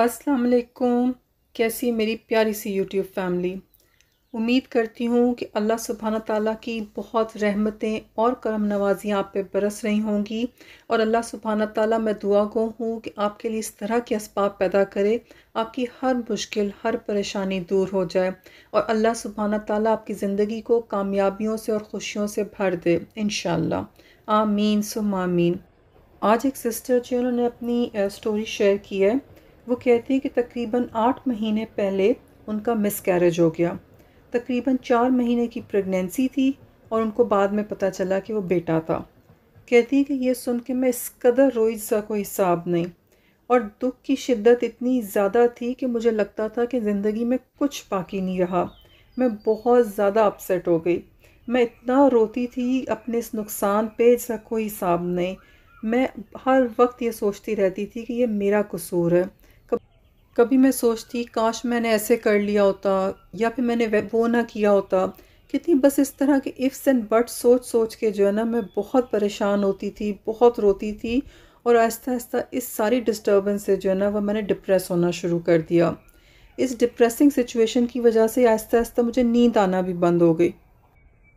अस्सलाम वालेकुम कैसी मेरी प्यारी सी यूट्यूब फैमिली उम्मीद करती हूँ कि अल्लाह सुबहाना ताला की बहुत रहमतें और करम नवाजियाँ आप पे बरस रही होंगी और अल्लाह सुबहाना ताला मैं दुआ गो हूँ कि आपके लिए इस तरह के इसबाब पैदा करे आपकी हर मुश्किल हर परेशानी दूर हो जाए और अल्लाह सुबहाना ताली आपकी ज़िंदगी को कामयाबियों से और खुशियों से भर दे इन आमीन सुमामीन आज एक सिस्टर जी उन्होंने अपनी स्टोरी शेयर की है वो कहती है कि तकरीबन आठ महीने पहले उनका मिसकैरेज हो गया तकरीबन चार महीने की प्रेगनेंसी थी और उनको बाद में पता चला कि वो बेटा था कहती है कि ये सुन के मैं इस कदर रोई सा कोई हिसाब नहीं और दुख की शिद्दत इतनी ज़्यादा थी कि मुझे लगता था कि ज़िंदगी में कुछ बाकी नहीं रहा मैं बहुत ज़्यादा अपसेट हो गई मैं इतना रोती थी अपने इस नुकसान पे जैसा कोई हिसाब नहीं मैं हर वक्त ये सोचती रहती थी कि ये मेरा कसूर है कभी मैं सोचती काश मैंने ऐसे कर लिया होता या फिर मैंने वो ना किया होता कितनी बस इस तरह के इफ़्स एंड बट सोच सोच के जो है ना मैं बहुत परेशान होती थी बहुत रोती थी और आहिस्ता आहिस्ता इस सारी डिस्टर्बेंस से जो है ना वह मैंने डिप्रेस होना शुरू कर दिया इस डिप्रेसिंग सिचुएशन की वजह से आहिस्ता आहिस्ता मुझे नींद आना भी बंद हो गई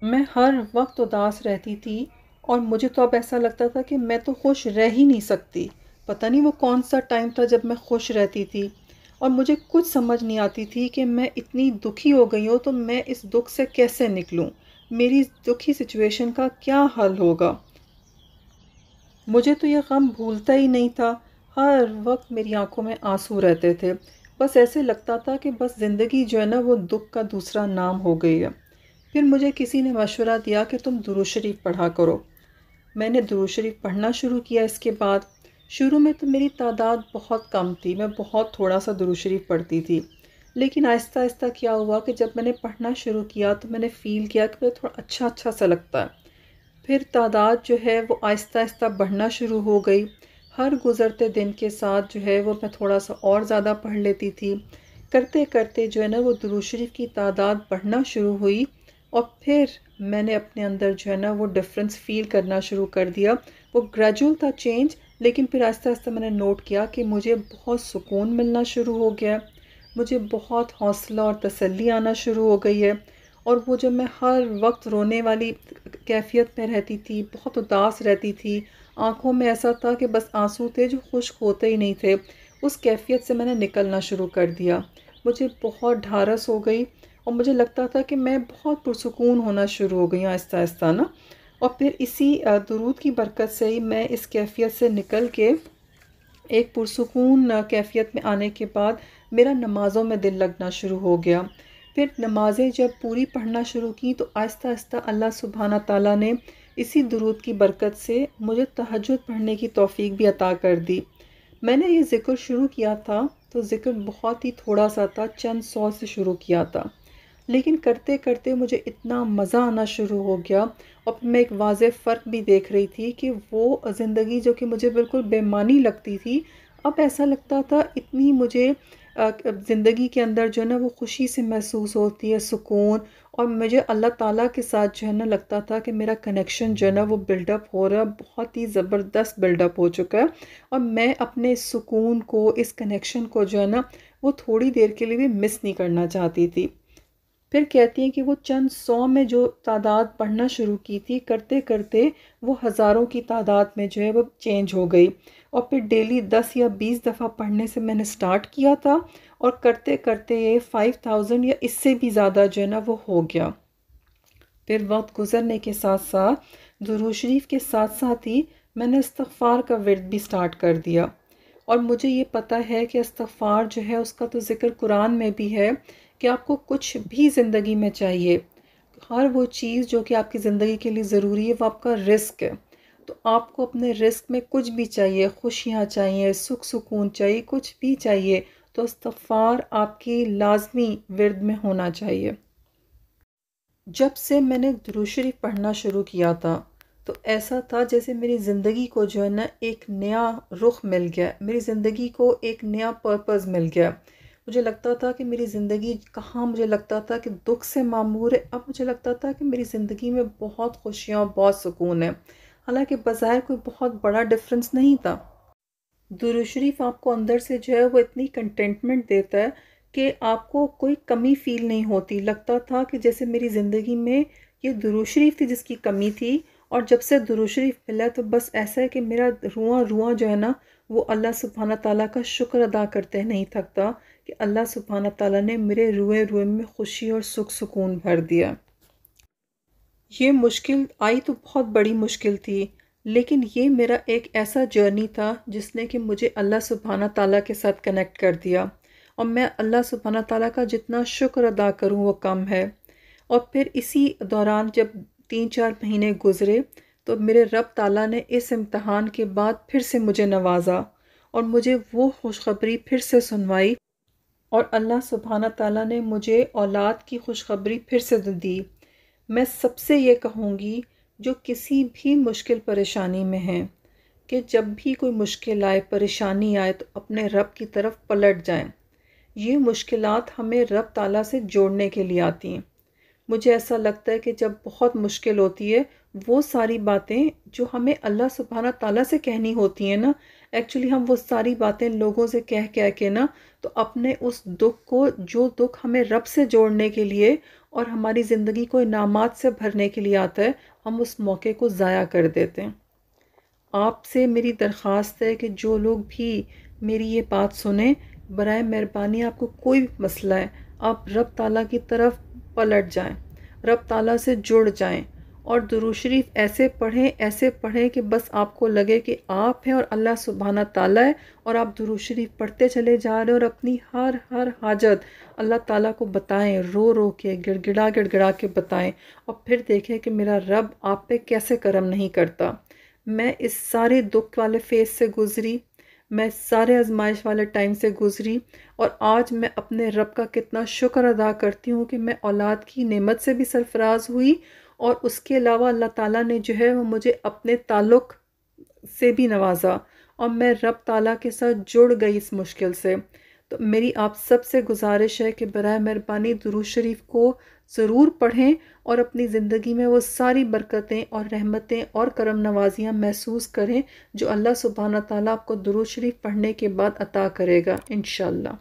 मैं हर वक्त उदास रहती थी और मुझे तो अब ऐसा लगता था कि मैं तो खुश रह ही नहीं सकती पता नहीं वो कौन सा टाइम था जब मैं खुश रहती थी और मुझे कुछ समझ नहीं आती थी कि मैं इतनी दुखी हो गई हूँ तो मैं इस दुख से कैसे निकलूँ मेरी दुखी सिचुएशन का क्या हल होगा मुझे तो यह गम भूलता ही नहीं था हर वक्त मेरी आंखों में आंसू रहते थे बस ऐसे लगता था कि बस ज़िंदगी जो है ना वो दुख का दूसरा नाम हो गई है फिर मुझे किसी ने मशवरा दिया कि तुम दुरुशरीफ पढ़ा करो मैंने दुरुशरीफ पढ़ना शुरू किया इसके बाद शुरू में तो मेरी तादाद बहुत कम थी मैं बहुत थोड़ा सा दुरुशरीफ पढ़ती थी लेकिन आहिस्ता आहिस्ता क्या हुआ कि जब मैंने पढ़ना शुरू किया तो मैंने फ़ील किया कि मुझे थोड़ा अच्छा अच्छा सा लगता है फिर तादाद जो है वो आहिस्ता आहिस्ता बढ़ना शुरू हो गई हर गुज़रते दिन के साथ जो है वो मैं थोड़ा सा और ज़्यादा पढ़ लेती थी करते करते जो है ना वो दुरुशरीफ शरीफ की तादाद बढ़ना शुरू हुई और फिर मैंने अपने अंदर जो है ना वो डिफरेंस फील करना शुरू कर दिया वो ग्रेजुअल था चेंज लेकिन फिर आस्ते आस्ते मैंने नोट किया कि मुझे बहुत सुकून मिलना शुरू हो गया मुझे बहुत हौसला और तसल्ली आना शुरू हो गई है और वो जब मैं हर वक्त रोने वाली कैफियत में रहती थी बहुत उदास रहती थी आंखों में ऐसा था कि बस आंसू थे जो खुश्क होते ही नहीं थे उस कैफियत से मैंने निकलना शुरू कर दिया मुझे बहुत ढारस हो गई और मुझे लगता था कि मैं बहुत पुरसकून होना शुरू हो गई आहिस्ता आहिस्ता ना और फिर इसी दरूद की बरकत से ही मैं इस कैफियत से निकल के एक पुरसकून कैफियत में आने के बाद मेरा नमाज़ों में दिल लगना शुरू हो गया फिर नमाज़ें जब पूरी पढ़ना शुरू की तो आहिस्ता आहिस्ता अल्लाह सुबहाना ताला ने इसी दरूद की बरकत से मुझे तहजद पढ़ने की तोफ़ी भी अता कर दी मैंने ये ज़िक्र शुरू किया था तो ज़िक्र बहुत ही थोड़ा सा था चंद सौ से शुरू किया था लेकिन करते करते मुझे इतना मज़ा आना शुरू हो गया और मैं एक वाज फ़र्क भी देख रही थी कि वो ज़िंदगी जो कि मुझे बिल्कुल बेमानी लगती थी अब ऐसा लगता था इतनी मुझे ज़िंदगी के अंदर जो है ना वो खुशी से महसूस होती है सुकून और मुझे अल्लाह ताला के साथ जो है ना लगता था कि मेरा कनेक्शन जो है ना वो बिल्डअप हो रहा है बहुत ही ज़बरदस्त बिल्डअप हो चुका है और मैं अपने सुकून को इस कनेक्शन को जो है ना वो थोड़ी देर के लिए भी मिस नहीं करना चाहती थी फिर कहती हैं कि वो चंद सौ में जो तादाद पढ़ना शुरू की थी करते करते वो हज़ारों की तादाद में जो है वो चेंज हो गई और फिर डेली दस या बीस दफ़ा पढ़ने से मैंने स्टार्ट किया था और करते करते ये फ़ाइव थाउजेंड या इससे भी ज़्यादा जो है ना वो हो गया फिर वक्त गुजरने के साथ साथ दुरू शरीफ के साथ साथ ही मैंने इस्तफ़ार का वर्द भी स्टार्ट कर दिया और मुझे ये पता है कि इस्तफ़ार जो है उसका तो ज़िक्र कुरान में भी है कि आपको कुछ भी ज़िंदगी में चाहिए हर वो चीज़ जो कि आपकी ज़िंदगी के लिए ज़रूरी है वो आपका रिस्क है तो आपको अपने रिस्क में कुछ भी चाहिए खुशियाँ चाहिए सुख सुकून चाहिए कुछ भी चाहिए तो इस्तफ़ार आपकी लाजमी वर्द में होना चाहिए जब से मैंने दुरुशरी पढ़ना शुरू किया था तो ऐसा था जैसे मेरी ज़िंदगी को जो है ना एक नया रुख मिल गया मेरी ज़िंदगी को एक नया पर्पस मिल गया मुझे लगता था कि मेरी ज़िंदगी कहाँ मुझे लगता था कि दुख से मामूर है अब मुझे लगता था कि मेरी ज़िंदगी में बहुत खुशियाँ और बहुत सुकून है हालांकि बाज़ाहिर कोई बहुत बड़ा डिफरेंस नहीं था दुरुशरीफ आपको अंदर से जो है वो इतनी कंटेंटमेंट देता है कि आपको कोई कमी फ़ील नहीं होती लगता था कि जैसे मेरी ज़िंदगी में ये दुरुशरीफ थी जिसकी कमी थी और जब से दुरुशरीफ मिला तो बस ऐसा है कि मेरा रुआ रुआ जो है ना वो अल्लाह सुबहाना ताली का शुक्र अदा करते नहीं थकता कि अल्लाह सुबहाना ताला ने मेरे रुए रुए में खुशी और सुख सुकून भर दिया ये मुश्किल आई तो बहुत बड़ी मुश्किल थी लेकिन ये मेरा एक ऐसा जर्नी था जिसने कि मुझे अल्लाह सुबहाना ताला के साथ कनेक्ट कर दिया और मैं अल्लाह सुबहाना ताला का जितना शुक्र अदा करूँ वो कम है और फिर इसी दौरान जब तीन चार महीने गुजरे तो मेरे रब ताला ने इस इम्तहान के बाद फिर से मुझे नवाजा और मुझे वो खुशखबरी फिर से सुनवाई और अल्लाह सुबहाना ताला ने मुझे औलाद की खुशखबरी फिर से दी मैं सबसे ये कहूँगी जो किसी भी मुश्किल परेशानी में हैं कि जब भी कोई मुश्किल आए परेशानी आए तो अपने रब की तरफ पलट जाएं। ये मुश्किल हमें रब ताला से जोड़ने के लिए आती हैं मुझे ऐसा लगता है कि जब बहुत मुश्किल होती है वो सारी बातें जो हमें अल्लाह सुबहाना ताला से कहनी होती हैं ना एक्चुअली हम वो सारी बातें लोगों से कह कह के ना तो अपने उस दुख को जो दुख हमें रब से जोड़ने के लिए और हमारी ज़िंदगी को इनामत से भरने के लिए आता है हम उस मौके को ज़ाया कर देते हैं आपसे मेरी दरख्वास्त है कि जो लोग भी मेरी ये बात सुने बर मेहरबानी आपको कोई भी मसला है आप रब ताला की तरफ पलट जाएं रब ताला से जुड़ जाएं और दुरुशरीफ शरीफ ऐसे पढ़ें ऐसे पढ़ें कि बस आपको लगे कि आप हैं और अल्लाह सुबहाना ताला है और आप दुरुशरीफ शरीफ पढ़ते चले जा रहे हैं और अपनी हर हर हाजत अल्लाह ताला को बताएं रो रो के गिड़गिड़ा गिड़गिड़ा के बताएं और फिर देखें कि मेरा रब आप पे कैसे करम नहीं करता मैं इस सारे दुख वाले फेस से गुज़री मैं सारे आजमाइश वाले टाइम से गुज़री और आज मैं अपने रब का कितना शुक्र अदा करती हूँ कि मैं औलाद की नमत से भी सरफराज हुई और उसके अलावा अल्लाह ताला ने जो है वो मुझे अपने ताल्लुक़ से भी नवाजा और मैं रब ताला के साथ जुड़ गई इस मुश्किल से तो मेरी आप सब से गुजारिश है कि बर मेहरबानी दुरुज शरीफ को ज़रूर पढ़ें और अपनी ज़िंदगी में वो सारी बरकतें और रहमतें और करम नवाजियाँ महसूस करें जो अल्लाह सुबहाना ताली आपको दुरुज शरीफ पढ़ने के बाद अता करेगा इन